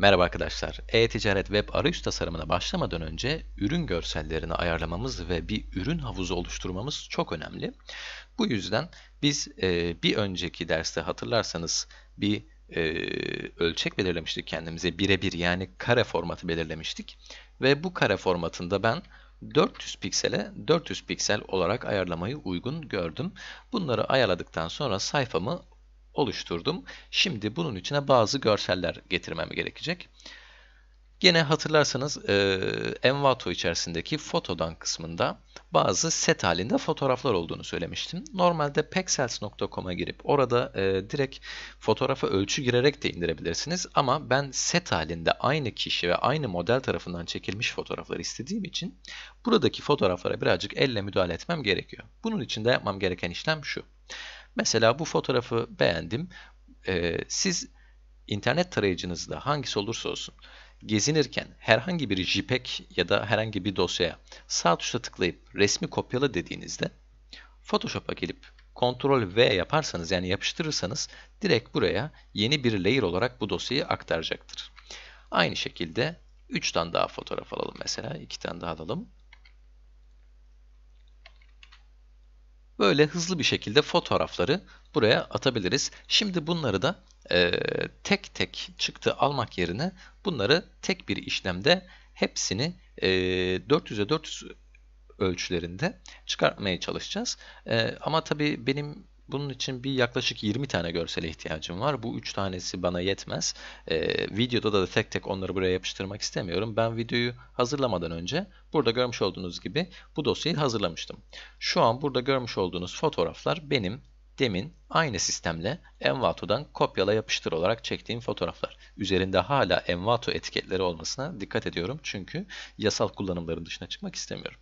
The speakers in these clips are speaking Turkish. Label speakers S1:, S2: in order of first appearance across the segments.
S1: Merhaba arkadaşlar. E-ticaret web arayüz tasarımına başlamadan önce ürün görsellerini ayarlamamız ve bir ürün havuzu oluşturmamız çok önemli. Bu yüzden biz e, bir önceki derste hatırlarsanız bir e, ölçek belirlemiştik kendimize birebir yani kare formatı belirlemiştik ve bu kare formatında ben 400 piksele 400 piksel olarak ayarlamayı uygun gördüm. Bunları ayarladıktan sonra sayfamı oluşturdum. Şimdi bunun içine bazı görseller getirmem gerekecek. Gene hatırlarsanız e, Envato içerisindeki fotodan kısmında bazı set halinde fotoğraflar olduğunu söylemiştim. Normalde pexels.com'a girip orada e, direkt fotoğrafa ölçü girerek de indirebilirsiniz. Ama ben set halinde aynı kişi ve aynı model tarafından çekilmiş fotoğrafları istediğim için buradaki fotoğraflara birazcık elle müdahale etmem gerekiyor. Bunun için de yapmam gereken işlem şu. Mesela bu fotoğrafı beğendim. Ee, siz internet tarayıcınızda hangisi olursa olsun gezinirken herhangi bir JPEG ya da herhangi bir dosyaya sağ tuşa tıklayıp resmi kopyala dediğinizde Photoshop'a gelip Ctrl V yaparsanız yani yapıştırırsanız direkt buraya yeni bir layer olarak bu dosyayı aktaracaktır. Aynı şekilde 3 tane daha fotoğraf alalım mesela. 2 tane daha alalım. Böyle hızlı bir şekilde fotoğrafları buraya atabiliriz. Şimdi bunları da e, tek tek çıktı almak yerine bunları tek bir işlemde hepsini e, 400'e 400 ölçülerinde çıkartmaya çalışacağız. E, ama tabii benim bunun için bir yaklaşık 20 tane görsele ihtiyacım var. Bu 3 tanesi bana yetmez. E, videoda da tek tek onları buraya yapıştırmak istemiyorum. Ben videoyu hazırlamadan önce burada görmüş olduğunuz gibi bu dosyayı hazırlamıştım. Şu an burada görmüş olduğunuz fotoğraflar benim demin aynı sistemle Envato'dan kopyala yapıştır olarak çektiğim fotoğraflar. Üzerinde hala Envato etiketleri olmasına dikkat ediyorum çünkü yasal kullanımların dışına çıkmak istemiyorum.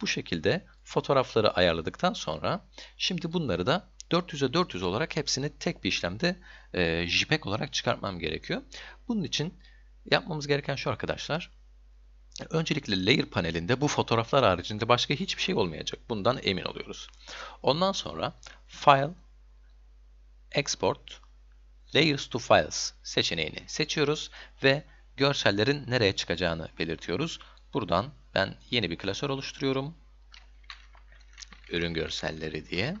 S1: Bu şekilde fotoğrafları ayarladıktan sonra şimdi bunları da 400'e 400 olarak hepsini tek bir işlemde e, JPEG olarak çıkartmam gerekiyor. Bunun için yapmamız gereken şu arkadaşlar. Öncelikle layer panelinde bu fotoğraflar haricinde başka hiçbir şey olmayacak. Bundan emin oluyoruz. Ondan sonra File, Export, Layers to Files seçeneğini seçiyoruz ve görsellerin nereye çıkacağını belirtiyoruz. Buradan ben yeni bir klasör oluşturuyorum. Ürün görselleri diye.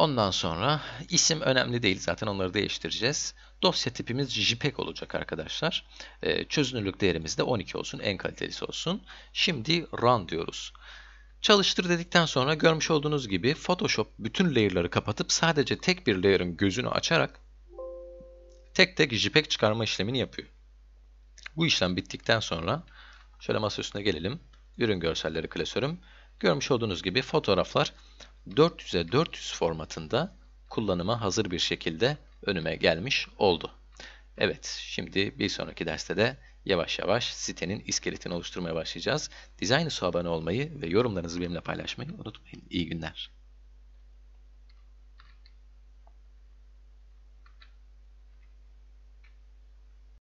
S1: Ondan sonra isim önemli değil zaten onları değiştireceğiz. Dosya tipimiz JPEG olacak arkadaşlar. E, çözünürlük değerimiz de 12 olsun en kalitelisi olsun. Şimdi run diyoruz. Çalıştır dedikten sonra görmüş olduğunuz gibi Photoshop bütün layer'ları kapatıp sadece tek bir layer'ın gözünü açarak tek tek JPEG çıkarma işlemini yapıyor. Bu işlem bittikten sonra şöyle masa üstüne gelelim. Ürün görselleri klasörüm. Görmüş olduğunuz gibi fotoğraflar 400'e 400 formatında kullanıma hazır bir şekilde önüme gelmiş oldu. Evet, şimdi bir sonraki derste de yavaş yavaş sitenin iskeletini oluşturmaya başlayacağız. Dizaynı abone olmayı ve yorumlarınızı benimle paylaşmayı unutmayın. İyi günler.